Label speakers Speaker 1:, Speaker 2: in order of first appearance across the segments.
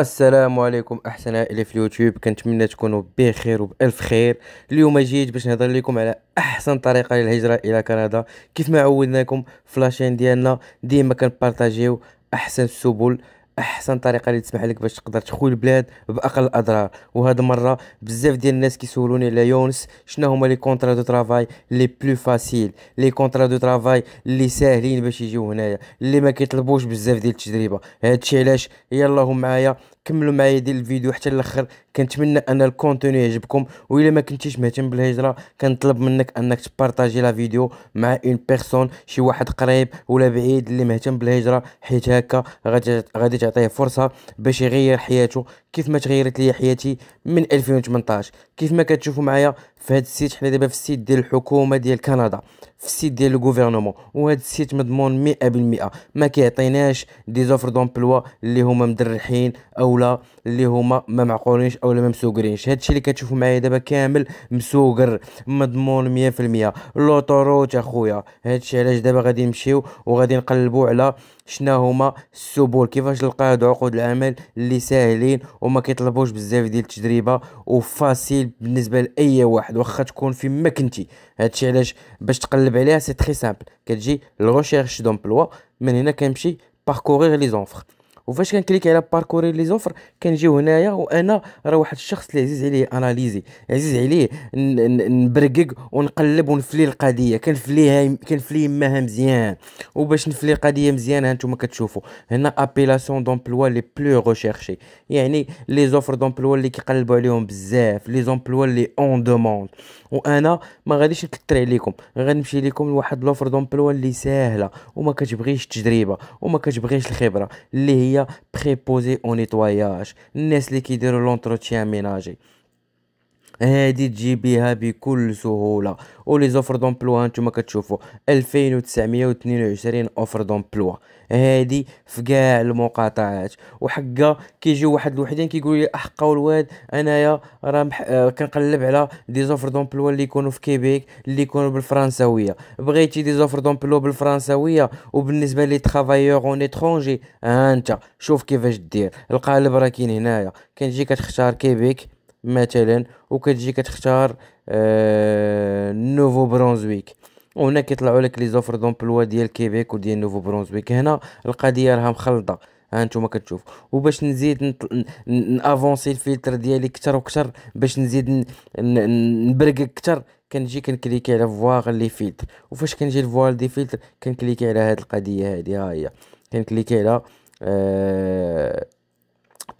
Speaker 1: السلام عليكم احسن عائله في اليوتيوب كنتمنى تكونوا بخير وبالف خير اليوم جيت باش نهضر لكم على احسن طريقه للهجره الى كندا كيف ما عودناكم فلاشين ديالنا ديما كنبارطاجيو احسن السبل احسن طريقه اللي تسمح لك باش تقدر تخوي البلاد باقل الاضرار وهذا المره بزاف ديال الناس كيسولوني على يونس شنو هما لي كونطرا دو ترافاي لي بلو فاسيل لي كونطرا دو ترافاي لي ساهلين باش يجيو هنايا اللي ما كيطلبوش بزاف ديال التجربه هادشي علاش يلا معايا كملوا معايا ديال الفيديو حتى الاخر كنتمنى ان الكونتوني يعجبكم والا ما كنتيش مهتم بالهجره كنطلب منك انك تبارطاجي لا فيديو مع اون بيرسون شي واحد قريب ولا بعيد اللي مهتم بالهجره حيت هكا غادي غادي تعطيه فرصه باش يغير حياته كيف ما تغيرت لي حياتي من 2018 كيف ما كتشوفوا معايا في هذا السيت حنا دابا في السيت ديال الحكومه ديال كندا في السيت ديال الغوفرنمون وهذا السيت مضمون 100% ما كيعطيناش دي زوفر دومبلوا اللي هما مدرحين اولا اللي هما ما معقولينش اولا ما مسوقرينش هادشي اللي كتشوفوا معايا دابا كامل مسوقر مضمون 100% لوطوروت اخويا هادشي علاش دابا غادي نمشيو وغادي نقلبوا على شنا هما السبل كيفاش نلقى هاد عقود العمل اللي ساهلين وما كيطلبوش بزاف ديال التجربه وفاسيل بالنسبه لاي واحد واخا تكون في ما كنتي هادشي علاش باش تقلب عليها سي تري سامبل كتجي لغوشيرش دومبلوا من هنا كنمشي باركورير لي زونفر وفاش كنكليك على باركوري لي زوفر كنجيو هنايا وانا راه واحد الشخص اللي عزيز عليه اناليزي عزيز عليه نبرقق ونقلب ونفلي القضيه كنفليها كنفلي يماها مزيان وباش نفلي القضيه مزيان هانتوما كتشوفوا هنا ابيلاسيون دومبلوا لي بلو ريشيرشي يعني لي زوفر دومبلوا اللي كيقلبوا عليهم بزاف لي زومبلوا اللي اون دوموند وانا ما غاديش نكثر عليكم غنمشي لكم لواحد لوفر دومبلوا اللي ساهله وما كتبغيش التجربه وما كتبغيش الخبره اللي هي préposé au nettoyage, n'est-ce qui l'entretien ménager. هادي تجي بها بكل سهوله ولي زوفر دومبلوا نتوما كتشوفوا 2922 اوفر دومبلوا هادي في كاع المقاطعات وحقا كيجيو واحد الوحدين كيقولوا لي احقا الواد انايا راه مح... آه كنقلب على دي زوفر دومبلوا اللي يكونوا في كيبيك اللي يكونوا بالفرنساويه بغيتي دي زوفر دومبلوا بالفرنساويه وبالنسبه لي ترافايور اون اترونجي ها انت شوف كيفاش دير القالب راه كاين هنايا كنجي كتختار كيبيك مثلا وكتجي كتختار آه نوفو برونزويك وهنا كيطلعوا لك لي زوفر دومبلوا ديال كيبيك وديال نوفو برونزويك هنا القضيه راها مخلطه ها نتوما كتشوف وباش نزيد نافونسي الفلتر ديالي كتر وكتر باش نزيد نبرقق كتر كنجي كنكليكي على فواغ لي فلتر وفاش كنجي لفواغ دي فلتر كنكليكي على هاد القضيه هادي ها هي كنكليكي على أه...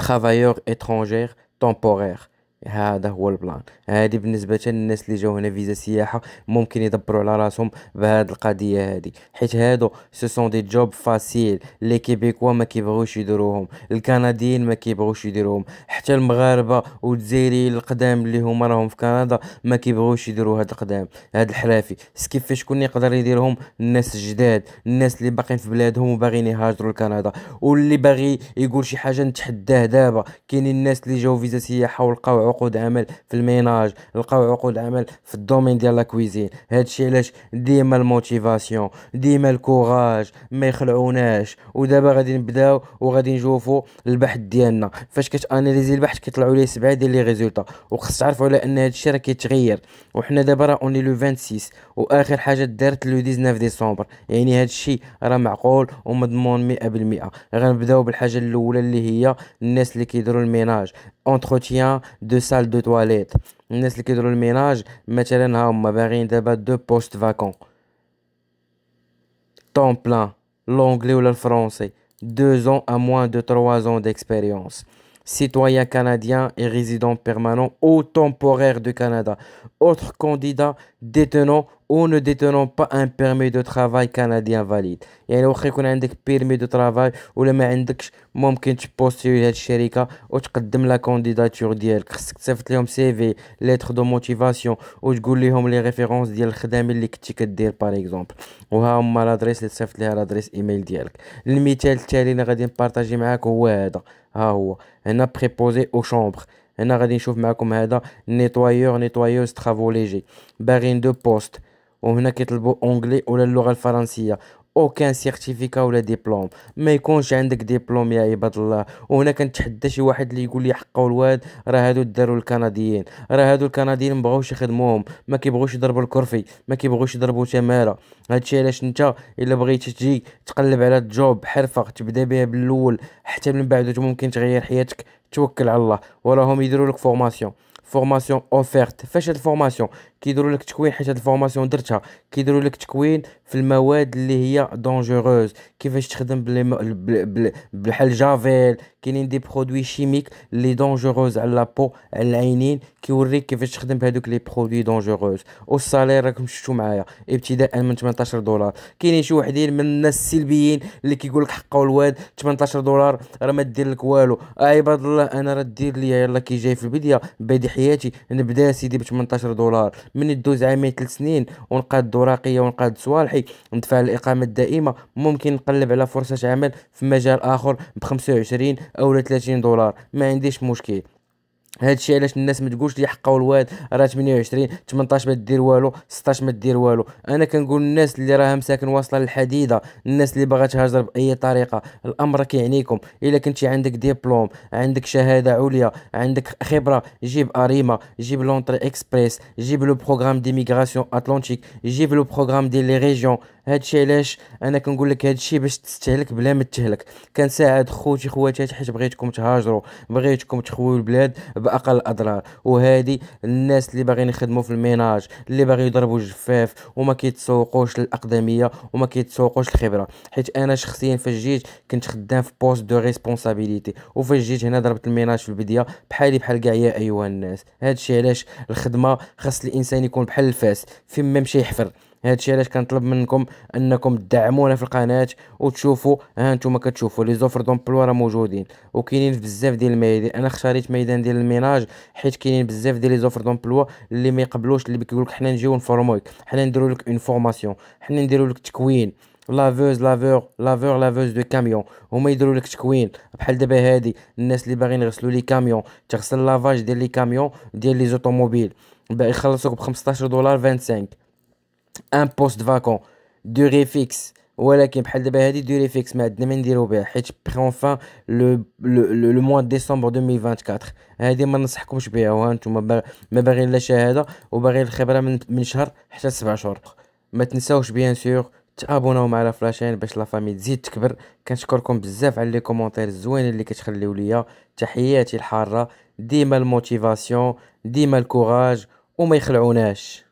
Speaker 1: travailleur étrangère temporaire هذا هو البلان هذه بالنسبه للناس اللي جاو هنا فيزا سياحه ممكن يدبروا على راسهم بهذه القضيه هذه حيت هادو سو دي جوب فاسيل لي كيبيكوا ما كيبغيوش يديروهم الكنديين ما كيبغيوش يديروهم حتى المغاربه والجزائري القدام اللي هما راهم في كندا ما كيبغيوش يديروا هاد القدام هاد الحرافي كيفاش شكون يقدر يديرهم الناس الجداد الناس اللي باقيين في بلادهم وباغيين يهاجروا لكندا واللي باغي يقول شي حاجه نتحداه دابا كاينين الناس اللي جاو فيزا سياحه ولقاو عقود عمل في الميناج لقاو عقود عمل في الدومين ديال لا كويزين هادشي علاش ديما الموتيفاسيون ديما الكوراج ما يخلعوناش ودابا غادي نبداو وغادي نشوفوا البحث ديالنا فاش كتاناليزي البحث كيطلعوا ليه سبعه ديال لي ريزولتا وخص تعرفوا على ان هادشي راه كيتغير وحنا دابا راه اوني لو 26 واخر حاجه دارت لو 19 ديسمبر يعني هادشي راه معقول ومضمون 100% غنبداو بالحاجه الاولى اللي هي الناس اللي كيديروا الميناج اونتروتيان دو salle de toilette. N'est-ce que dans le ménage, M. Chalin-Haum avait deux postes vacants. Temps plein, l'anglais ou le français. Deux ans à moins de trois ans d'expérience. Citoyen canadien et résident permanent ou temporaire du Canada. Autre candidat détenant ou ne détenant pas un permis de travail canadien valide يعني واخا يكون عندك بيرمي دو ترافاي ولا ما عندكش ممكن تبوستي لهاد الشركه وتقدم لا كونديداتور ديالك خصك تصيفط لهم سي في ليتر دو موتيفاسيون وتقول لهم لي ريفيرونس ديال الخدام اللي كنتي كدير باغ اكزومبل وها هما لادريس اللي تصيفط ليها لادريس ايميل ديالك المثال التالي اللي غادي نبارطاجي معاك هو هذا ها هو هنا بريبوزي او شومبر on va voir ce comme nettoyeur, nettoyeuse, travaux légers. Il de poste. Il y a une et ou اوكان سيرتيفيكا ولا ديبلوم ما يكونش عندك ديبلوم يا عباد الله وهنا كنتحدى شي واحد اللي يقول لي حقه الواد راه هادو داروا الكنديين راه هادو الكنديين ما بغاوش يخدموهم ما كيبغوش يضربوا الكرفي ما كيبغوش يضربوا تماره هادشي علاش انت الا بغيتي تجي تقلب على جوب حرفه تبدا بها بالاول حتى من بعد ممكن تغير حياتك توكل على الله وراهم يديروا لك فورماسيون فورماسيون اوفيرت فاش هاد الفورماسيون كيديروا لك تكوين حيت هاد الفورماسيون درتها كيديروا لك تكوين في المواد اللي هي دونجوروز كيفاش تخدم بلي بحال جافيل كاينين دي برودوي شيميك اللي دونجوروز على لابو على العينين كيوريك كيفاش تخدم بهذوك لي برودوي دونجوروز والسالير راكم شفتو معايا ابتداء من 18 دولار كاينين شي وحدين من الناس السلبيين اللي كيقول لك حقه الواد 18 دولار راه ما دير لك والو عباد الله انا راه دير ليا يلاه كي جاي في البدايه بادي حياتي نبدا سيدي ب 18 دولار من الدوز عامين ثلاث سنين ونقاد دوراقيه ونقاد صوالحي ندفع الاقامه الدائمه ممكن نقلب على فرصه عمل في مجال اخر بخمسة وعشرين او ثلاثين دولار ما عنديش مشكل هادشي الشيء علاش الناس ما تقولش لي حقا والواد راه 28 18 ما دير والو 16 ما دير والو انا كنقول الناس اللي راها مساكن واصله للحديده الناس اللي باغا تهاجر باي طريقه الامر كيعنيكم الا كنتي عندك ديبلوم عندك شهاده عليا عندك خبره جيب اريما جيب لونتري اكسبريس جيب لو بروغرام ديميغراسيون اتلانتيك جيب لو بروغرام ديال لي ريجيون هادشي علاش انا كنقول لك هادشي باش تستهلك بلا ما تهلك كنساعد خوتي خواتاتي حيت بغيتكم تهاجروا بغيتكم تخويو البلاد باقل الاضرار وهذه الناس اللي باغيين يخدموا في الميناج اللي باغي يضربوا الجفاف وما كيتسوقوش الاقدميه وما كيتسوقوش الخبره حيت انا شخصيا فاش جيت كنت خدام في بوست دو ريسبونسابيليتي وفاش جيت هنا ضربت الميناج في البدايه بحالي بحال كاع يا ايها الناس هادشي علاش الخدمه خاص الانسان يكون بحال الفاس فين ما مشى يحفر هادشي علاش كنطلب منكم انكم تدعمونا في القناه وتشوفوا ها نتوما كتشوفوا لي زوفر دومبلوا راه موجودين وكاينين بزاف ديال الميادين انا اختاريت ميدان ديال الميناج حيت كاينين بزاف ديال لي زوفر دومبلوا اللي ما يقبلوش اللي كيقول لك حنا نجيو نفورموك حنا نديرو لك اون فورماسيون حنا نديرو لك تكوين لافوز لافور لافور لافوز دو كاميون هما يديروا لك تكوين بحال دابا هادي الناس اللي باغيين يغسلوا لي كاميون تغسل لافاج ديال لي كاميون ديال لي زوطوموبيل باغي يخلصوك ب 15 دولار 25 ان بوست فاكون دوري فيكس ولكن بحال دابا هادي دوري فيكس ما عندنا ما نديرو بها حيت بخون فان لو لو لو موا ديسمبر 2024 هادي ما ننصحكمش بها وها نتوما ما باغيين لا شهاده وباغيين الخبره من من شهر حتى سبع شهور ما تنساوش بيان سور تابوناو مع لا فلاشين باش لا فامي تزيد تكبر كنشكركم بزاف على لي كومونتير الزوينين اللي كتخليو ليا تحياتي الحاره ديما الموتيفاسيون ديما الكوراج وما يخلعوناش